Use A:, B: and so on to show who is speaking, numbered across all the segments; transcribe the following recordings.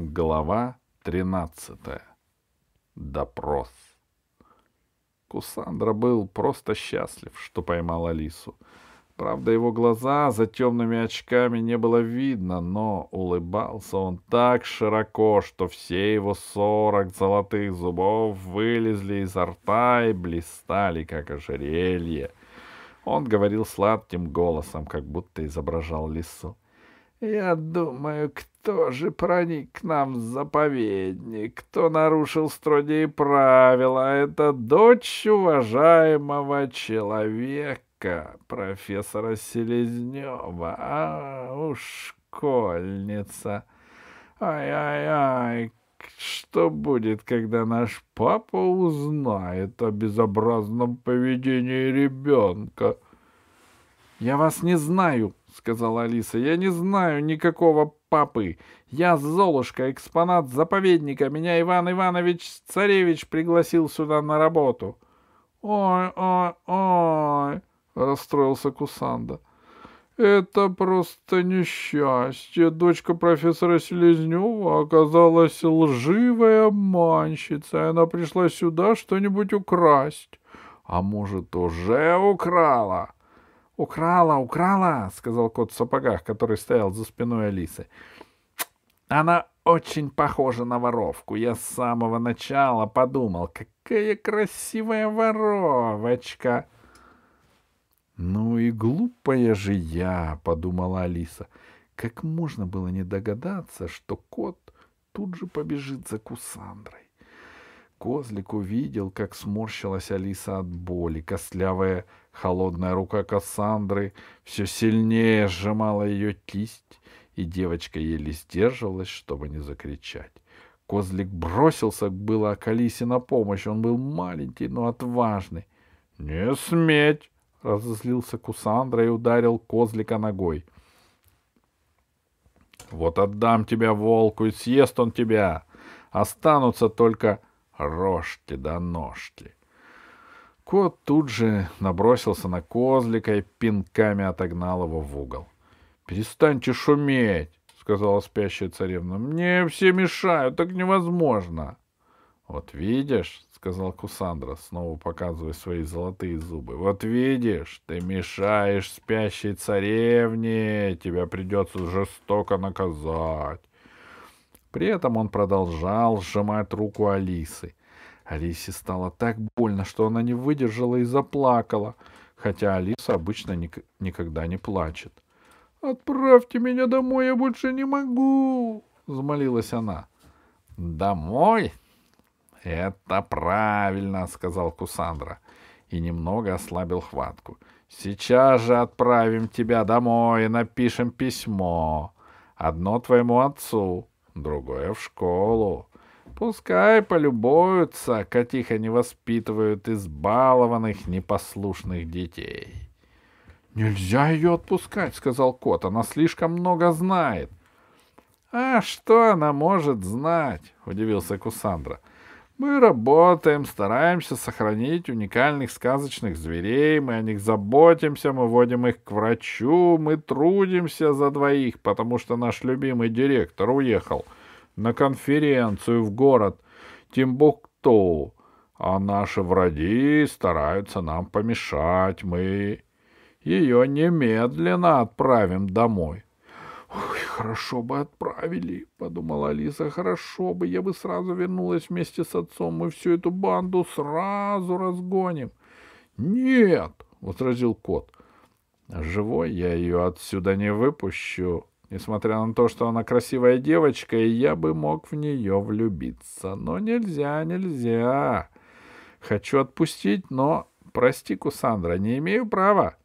A: Глава 13. Допрос. Кусандра был просто счастлив, что поймал Алису. Правда, его глаза за темными очками не было видно, но улыбался он так широко, что все его сорок золотых зубов вылезли изо рта и блистали, как ожерелье. Он говорил сладким голосом, как будто изображал лису. — я думаю, кто же проник к нам в заповедник, кто нарушил строгие правила. Это дочь уважаемого человека, профессора Селезнева. А уж школьница. Ай-ай-ай, что будет, когда наш папа узнает о безобразном поведении ребенка? Я вас не знаю, — сказала Алиса. «Я не знаю никакого папы. Я Золушка, экспонат заповедника. Меня Иван Иванович Царевич пригласил сюда на работу». «Ой, ой, ой!» — расстроился Кусанда. «Это просто несчастье. Дочка профессора Селезнева оказалась лживой обманщицей. Она пришла сюда что-нибудь украсть. А может, уже украла?» «Украла, украла!» — сказал кот в сапогах, который стоял за спиной Алисы. «Она очень похожа на воровку. Я с самого начала подумал, какая красивая воровочка!» «Ну и глупая же я!» — подумала Алиса. Как можно было не догадаться, что кот тут же побежит за Кусандрой? Козлик увидел, как сморщилась Алиса от боли. Костлявая холодная рука Кассандры все сильнее сжимала ее кисть, и девочка еле сдерживалась, чтобы не закричать. Козлик бросился было к Алисе на помощь. Он был маленький, но отважный. — Не сметь! — разозлился Кусандра и ударил Козлика ногой. — Вот отдам тебя волку, и съест он тебя. Останутся только рожки да ножки. Кот тут же набросился на козлика и пинками отогнал его в угол. «Перестаньте шуметь!» — сказала спящая царевна. «Мне все мешают, так невозможно!» «Вот видишь!» — сказал Кусандра, снова показывая свои золотые зубы. «Вот видишь, ты мешаешь спящей царевне, тебя придется жестоко наказать!» При этом он продолжал сжимать руку Алисы. Алисе стало так больно, что она не выдержала и заплакала, хотя Алиса обычно ник- никогда не плачет. «Отправьте меня домой, я больше не могу!» — взмолилась она. «Домой? Это правильно!» — сказал Кусандра и немного ослабил хватку. «Сейчас же отправим тебя домой и напишем письмо. Одно твоему отцу, другое в школу. Пускай полюбуются, каких они воспитывают избалованных непослушных детей. «Нельзя ее отпускать», — сказал кот, — «она слишком много знает». «А что она может знать?» — удивился Кусандра. — мы работаем, стараемся сохранить уникальных сказочных зверей, мы о них заботимся, мы водим их к врачу, мы трудимся за двоих, потому что наш любимый директор уехал на конференцию в город Тимбукту, а наши враги стараются нам помешать, мы ее немедленно отправим домой. «Ой, хорошо бы отправили», — подумала Алиса, — «хорошо бы, я бы сразу вернулась вместе с отцом, мы всю эту банду сразу разгоним». «Нет», — возразил кот, — «живой я ее отсюда не выпущу, несмотря на то, что она красивая девочка, и я бы мог в нее влюбиться, но нельзя, нельзя. Хочу отпустить, но, прости, Кусандра, не имею права».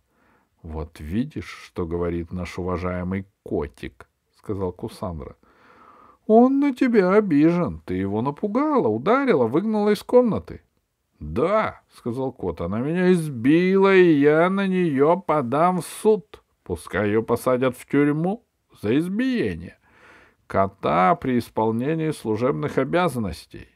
A: — Вот видишь, что говорит наш уважаемый котик, — сказал Кусандра. — Он на тебя обижен. Ты его напугала, ударила, выгнала из комнаты. — Да, — сказал кот, — она меня избила, и я на нее подам в суд. Пускай ее посадят в тюрьму за избиение. Кота при исполнении служебных обязанностей.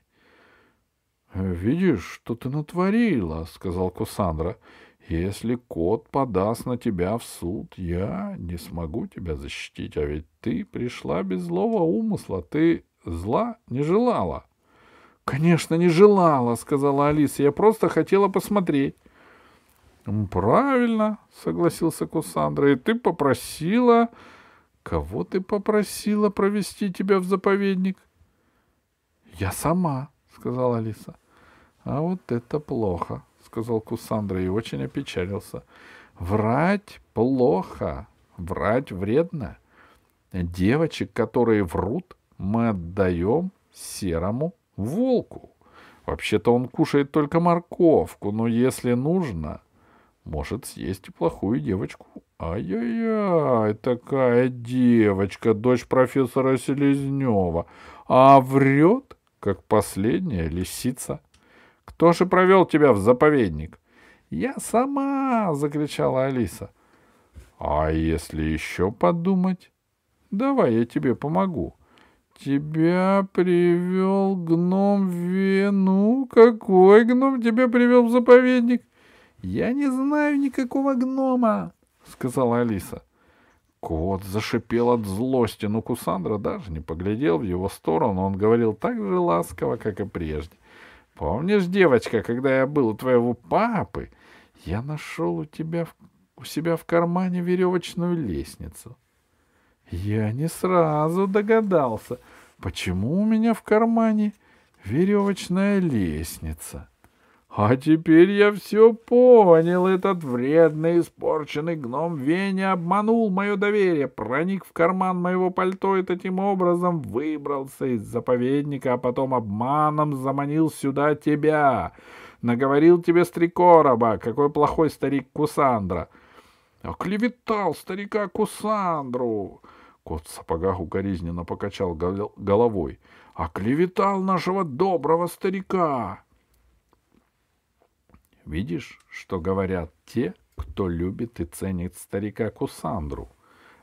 A: — Видишь, что ты натворила, — сказал Кусандра. — если кот подаст на тебя в суд, я не смогу тебя защитить, а ведь ты пришла без злого умысла, ты зла не желала. — Конечно, не желала, — сказала Алиса, — я просто хотела посмотреть. — Правильно, — согласился Кусандра, — и ты попросила... Кого ты попросила провести тебя в заповедник? — Я сама, — сказала Алиса. — А вот это плохо, сказал Кусандра и очень опечалился. Врать плохо, врать вредно. Девочек, которые врут, мы отдаем серому волку. Вообще-то он кушает только морковку, но если нужно, может съесть и плохую девочку. Ай-яй-яй, такая девочка, дочь профессора Селезнева, а врет, как последняя лисица. Кто же провел тебя в заповедник? Я сама, закричала Алиса. А если еще подумать? Давай я тебе помогу. Тебя привел гном Вену. Какой гном тебя привел в заповедник? Я не знаю никакого гнома, сказала Алиса. Кот зашипел от злости, но Кусандра даже не поглядел в его сторону. Он говорил так же ласково, как и прежде. Помнишь, девочка, когда я был у твоего папы, я нашел у тебя в, у себя в кармане веревочную лестницу. Я не сразу догадался, почему у меня в кармане веревочная лестница. А теперь я все понял. Этот вредный, испорченный гном Веня обманул мое доверие, проник в карман моего пальто и таким образом выбрался из заповедника, а потом обманом заманил сюда тебя. Наговорил тебе с три какой плохой старик Кусандра. Оклеветал старика Кусандру. Кот в сапогах укоризненно покачал головой. Оклеветал нашего доброго старика. Видишь, что говорят те, кто любит и ценит старика Кусандру?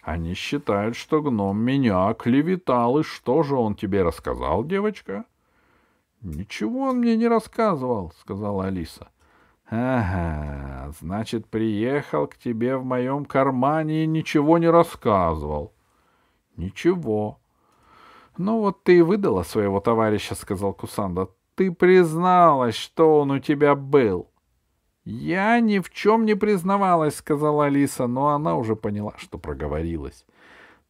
A: Они считают, что гном меня клеветал, и что же он тебе рассказал, девочка? — Ничего он мне не рассказывал, — сказала Алиса. — Ага, значит, приехал к тебе в моем кармане и ничего не рассказывал. — Ничего. — Ну вот ты и выдала своего товарища, — сказал Кусанда. — Ты призналась, что он у тебя был. — «Я ни в чем не признавалась», — сказала Алиса, но она уже поняла, что проговорилась.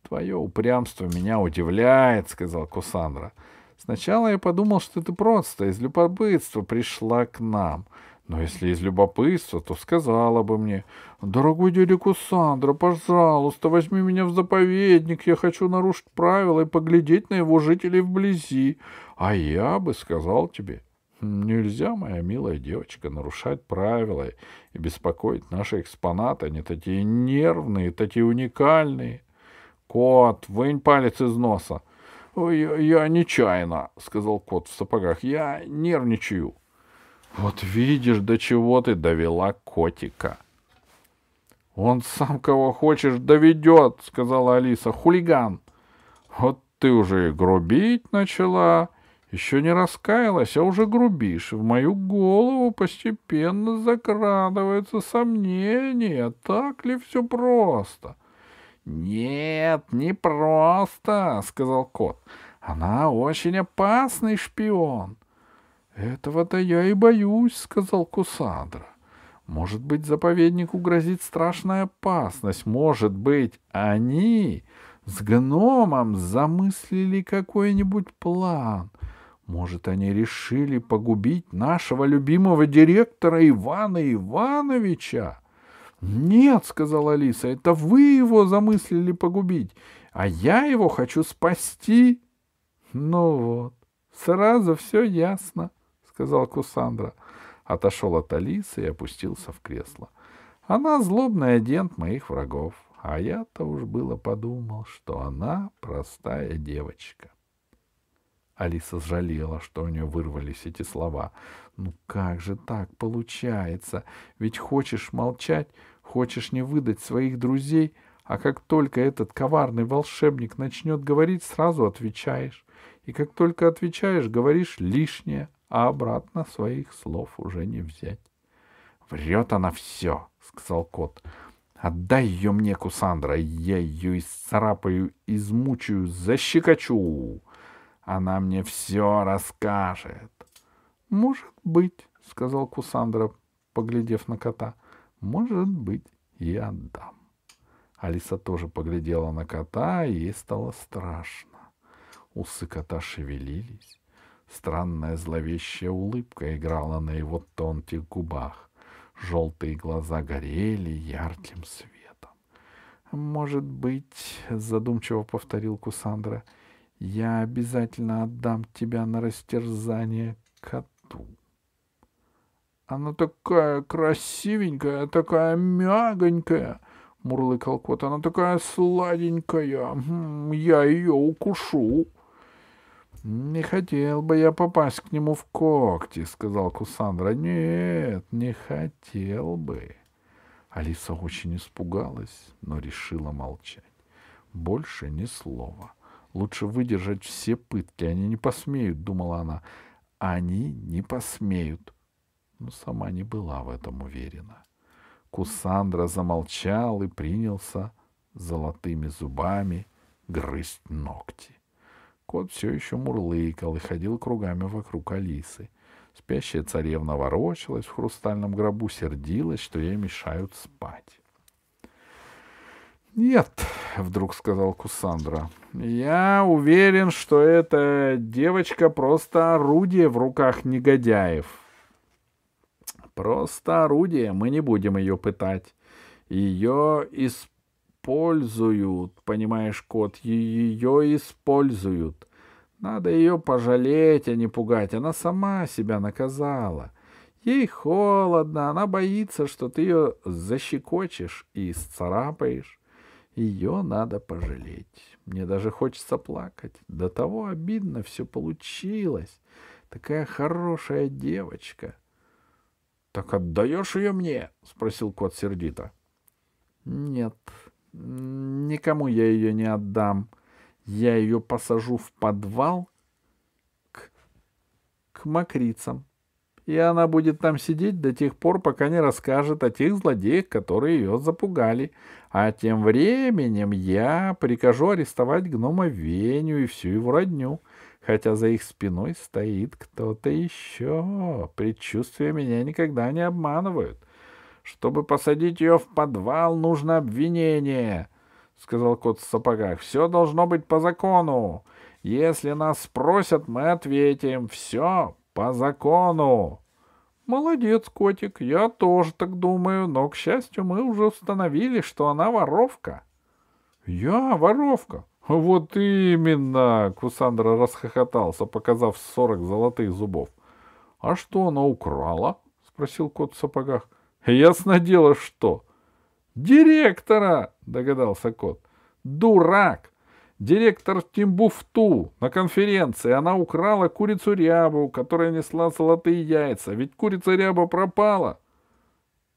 A: «Твое упрямство меня удивляет», — сказал Кусандра. «Сначала я подумал, что ты просто из любопытства пришла к нам. Но если из любопытства, то сказала бы мне, «Дорогой дядя Кусандра, пожалуйста, возьми меня в заповедник, я хочу нарушить правила и поглядеть на его жителей вблизи». А я бы сказал тебе, Нельзя, моя милая девочка, нарушать правила и беспокоить наши экспонаты. Они такие нервные, такие уникальные. Кот, вынь палец из носа. Ой, я, я нечаянно, сказал кот в сапогах. Я нервничаю. Вот видишь, до чего ты довела котика. Он сам кого хочешь доведет, сказала Алиса. Хулиган. Вот ты уже и грубить начала. — еще не раскаялась, а уже грубишь. В мою голову постепенно закрадывается сомнение, так ли все просто. «Нет, не просто», — сказал кот. «Она очень опасный шпион». «Этого-то я и боюсь», — сказал Кусандра. «Может быть, заповеднику грозит страшная опасность. Может быть, они с гномом замыслили какой-нибудь план». Может, они решили погубить нашего любимого директора Ивана Ивановича? Нет, сказала Алиса, это вы его замыслили погубить, а я его хочу спасти. Ну вот, сразу все ясно, сказал Кусандра. Отошел от Алисы и опустился в кресло. Она злобный агент моих врагов, а я-то уж было подумал, что она простая девочка. Алиса жалела, что у нее вырвались эти слова. «Ну как же так получается? Ведь хочешь молчать, хочешь не выдать своих друзей, а как только этот коварный волшебник начнет говорить, сразу отвечаешь. И как только отвечаешь, говоришь лишнее, а обратно своих слов уже не взять». «Врет она все», — сказал кот. «Отдай ее мне, Кусандра, я ее исцарапаю, измучаю, защекочу!» Она мне все расскажет. — Может быть, — сказал Кусандра, поглядев на кота. — Может быть, и отдам. Алиса тоже поглядела на кота, и ей стало страшно. Усы кота шевелились. Странная зловещая улыбка играла на его тонких губах. Желтые глаза горели ярким светом. «Может быть, — задумчиво повторил Кусандра, — я обязательно отдам тебя на растерзание коту. Она такая красивенькая, такая мягонькая, мурлыкал кот. Она такая сладенькая. Хм, я ее укушу. «Не хотел бы я попасть к нему в когти», — сказал Кусандра. «Нет, не хотел бы». Алиса очень испугалась, но решила молчать. Больше ни слова. — Лучше выдержать все пытки. Они не посмеют, думала она. Они не посмеют. Но сама не была в этом уверена. Кусандра замолчал и принялся золотыми зубами грызть ногти. Кот все еще мурлыкал и ходил кругами вокруг Алисы. Спящая царевна ворочалась в хрустальном гробу, сердилась, что ей мешают спать. «Нет», — вдруг сказал Кусандра. «Я уверен, что эта девочка просто орудие в руках негодяев». «Просто орудие. Мы не будем ее пытать. Ее используют, понимаешь, кот, ее используют. Надо ее пожалеть, а не пугать. Она сама себя наказала». Ей холодно, она боится, что ты ее защекочешь и исцарапаешь. Ее надо пожалеть. Мне даже хочется плакать. До того обидно все получилось. Такая хорошая девочка. — Так отдаешь ее мне? — спросил кот сердито. — Нет, никому я ее не отдам. Я ее посажу в подвал к, к мокрицам и она будет там сидеть до тех пор, пока не расскажет о тех злодеях, которые ее запугали. А тем временем я прикажу арестовать гнома Веню и всю его родню, хотя за их спиной стоит кто-то еще. Предчувствия меня никогда не обманывают. Чтобы посадить ее в подвал, нужно обвинение, — сказал кот в сапогах. — Все должно быть по закону. Если нас спросят, мы ответим. Все по закону. Молодец, котик, я тоже так думаю, но, к счастью, мы уже установили, что она воровка. Я воровка? Вот именно, Кусандра расхохотался, показав сорок золотых зубов. А что она украла? Спросил кот в сапогах. Ясно дело, что. Директора, догадался кот. Дурак! Директор Тимбуфту на конференции. Она украла курицу рябу, которая несла золотые яйца. Ведь курица ряба пропала.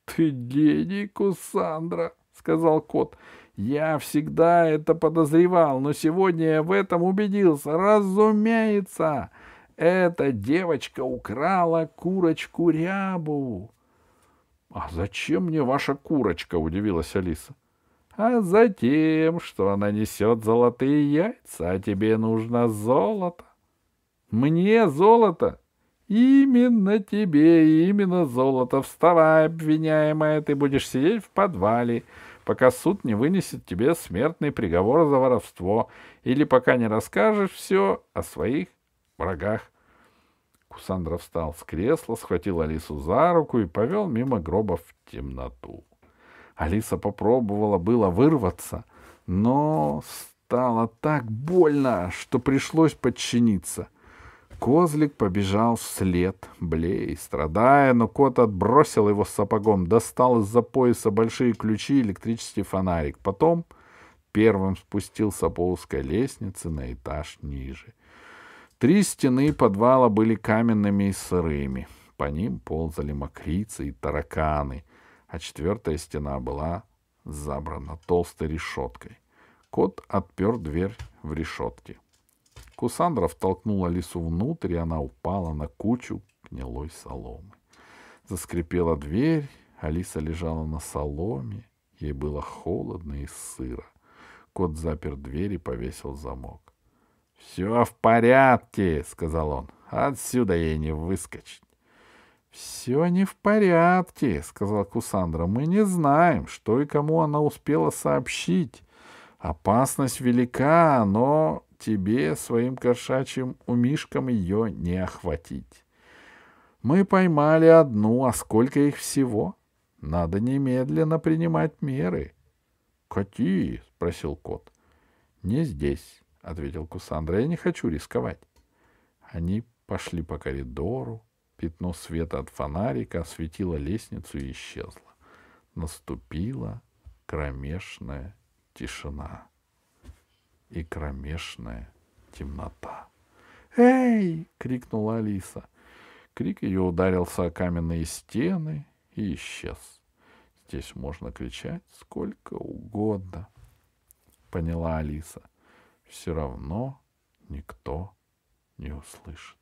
A: Ты гений, Кусандра, сказал кот. Я всегда это подозревал, но сегодня я в этом убедился. Разумеется, эта девочка украла курочку рябу. А зачем мне ваша курочка? удивилась Алиса. — а за тем, что она несет золотые яйца, а тебе нужно золото. Мне золото? Именно тебе, именно золото. Вставай, обвиняемая, ты будешь сидеть в подвале, пока суд не вынесет тебе смертный приговор за воровство или пока не расскажешь все о своих врагах. Кусандра встал с кресла, схватил Алису за руку и повел мимо гробов в темноту. Алиса попробовала было вырваться, но стало так больно, что пришлось подчиниться. Козлик побежал вслед, блей, страдая, но кот отбросил его сапогом, достал из-за пояса большие ключи и электрический фонарик. Потом первым спустился по узкой лестнице на этаж ниже. Три стены подвала были каменными и сырыми. По ним ползали мокрицы и тараканы а четвертая стена была забрана толстой решеткой. Кот отпер дверь в решетке. Кусандра втолкнула лису внутрь, и она упала на кучу гнилой соломы. Заскрипела дверь, Алиса лежала на соломе, ей было холодно и сыро. Кот запер дверь и повесил замок. «Все в порядке», — сказал он. «Отсюда ей не выскочить». «Все не в порядке», — сказал Кусандра. «Мы не знаем, что и кому она успела сообщить. Опасность велика, но тебе своим кошачьим умишкам ее не охватить. Мы поймали одну, а сколько их всего? Надо немедленно принимать меры». «Какие?» — спросил кот. «Не здесь», — ответил Кусандра. «Я не хочу рисковать». Они пошли по коридору, Пятно света от фонарика осветило лестницу и исчезло. Наступила кромешная тишина и кромешная темнота. «Эй!» — крикнула Алиса. Крик ее ударился о каменные стены и исчез. «Здесь можно кричать сколько угодно», — поняла Алиса. «Все равно никто не услышит».